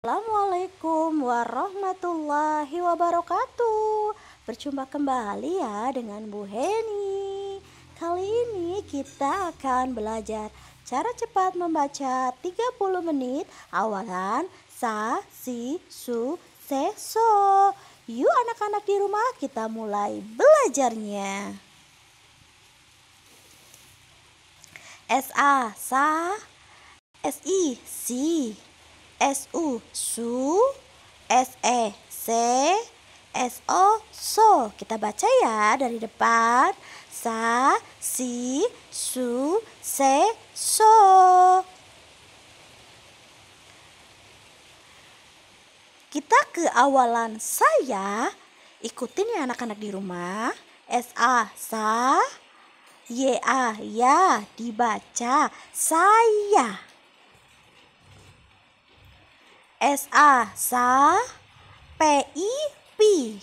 Assalamualaikum warahmatullahi wabarakatuh Berjumpa kembali ya dengan Bu Heni Kali ini kita akan belajar cara cepat membaca 30 menit awalan sa, si, su, se, so Yuk anak-anak di rumah kita mulai belajarnya s S-A, s S-I, si S U su, S E se, S O so. Kita baca ya dari depan. Sa, si, su, se, so. Kita ke awalan saya. Ikutin ya anak-anak di rumah. S A sa, Y A ya dibaca saya. S A sa P I P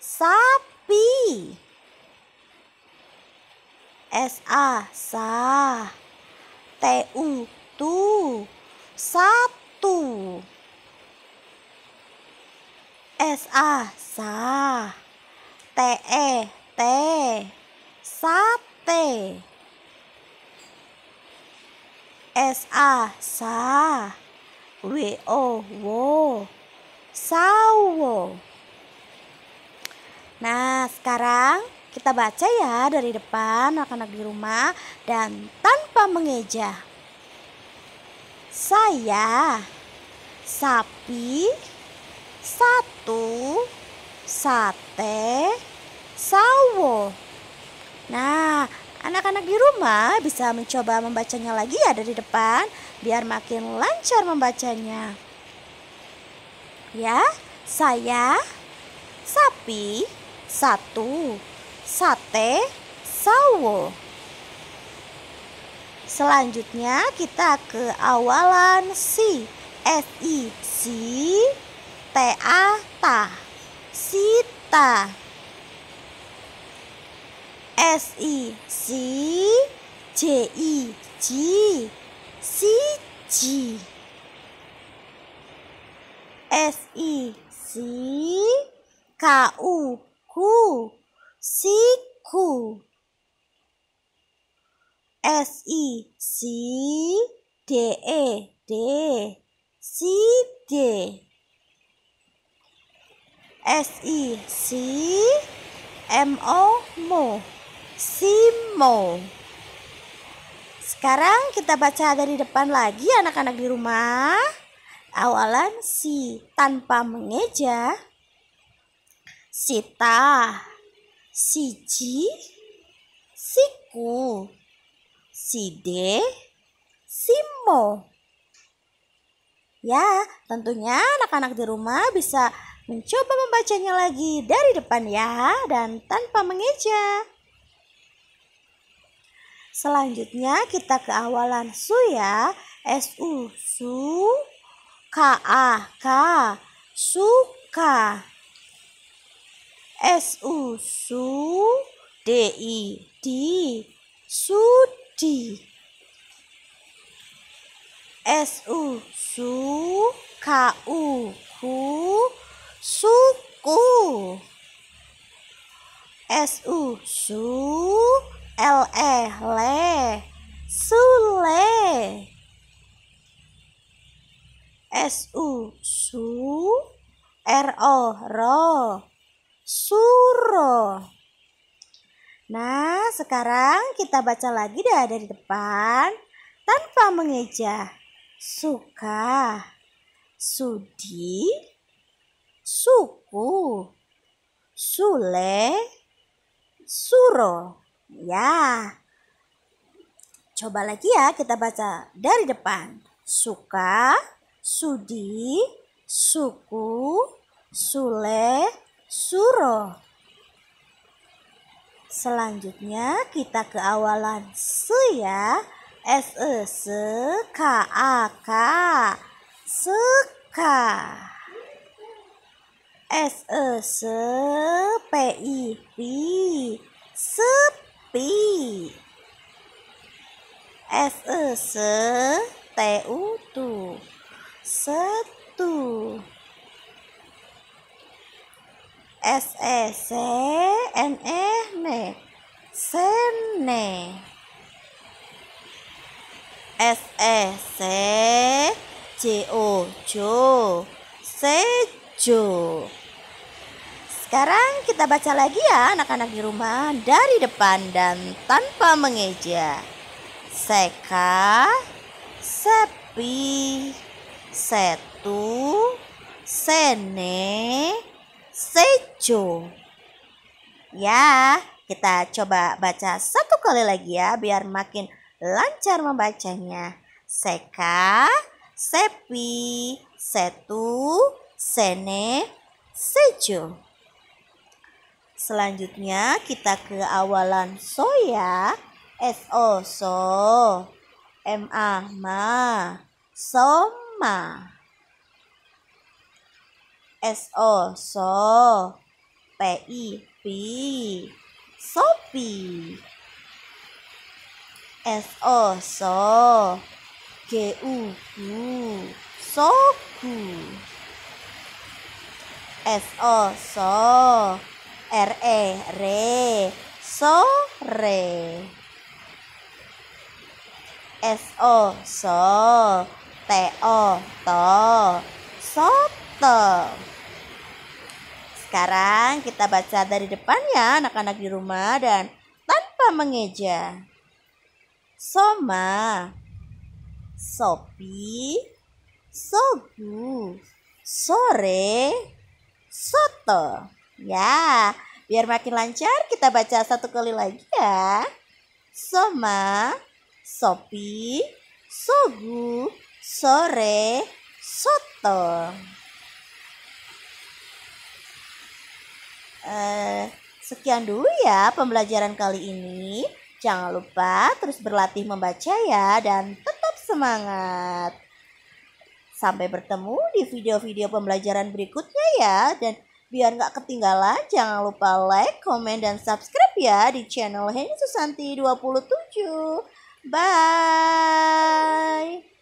sapi S A sa T U tu satu S A sa T E T sate S A sa we o wo sawo nah sekarang kita baca ya dari depan anak-anak di rumah dan tanpa mengeja. Saya sapi satu sate sawo. Nah, anak-anak di rumah bisa mencoba membacanya lagi ya dari depan biar makin lancar membacanya. Ya, saya sapi satu sate sawo. Selanjutnya kita ke awalan si S I si, T A ta sita S I C J I G C G S I C K U Q C Q S I C D E D C D S I C M O MO Simo. Sekarang kita baca dari depan lagi anak-anak di rumah. Awalan si tanpa mengeja. Sita. Siji. Siku. Side. Simo. Ya, tentunya anak-anak di rumah bisa mencoba membacanya lagi dari depan ya dan tanpa mengeja. Selanjutnya kita ke awalan su ya. s u su k a k suka. SU su DI s sudi. SU su u ku suku. SU su L R e e le sule su S U ro suro nah sekarang kita baca lagi dah dari depan tanpa mengeja suka sudi suku sule suro Ya. Coba lagi ya kita baca dari depan. Suka, Sudi, Suku, Sule, Suro. Selanjutnya kita ke awalan se ya. S E S K A K seka S E S P I P sep Tupi. F E S T U tu. Setu. S E C N E n e. Sene. S E C J O jo. Sejo. Sekarang kita baca lagi ya anak-anak di rumah dari depan dan tanpa mengeja. Seka, sepi, setu, sene, sejo. Ya, kita coba baca satu kali lagi ya biar makin lancar membacanya. Seka, sepi, setu, sene, sejo. Selanjutnya kita ke awalan so ya. S O so, M A ma, soma. S O so, P I pi, sopi. S O so, G U gu, soku. S O so, R E re sore S O so T O to soto sekarang kita baca dari depan ya anak-anak di rumah dan tanpa mengeja Soma Sopi Sogu Sore Soto Ya, biar makin lancar kita baca satu kali lagi ya. Soma, sopi, sogu, sore, soto. Uh, sekian dulu ya pembelajaran kali ini. Jangan lupa terus berlatih membaca ya dan tetap semangat. Sampai bertemu di video-video pembelajaran berikutnya ya dan Biar nggak ketinggalan, jangan lupa like, komen, dan subscribe ya di channel Heni Susanti 27. Bye!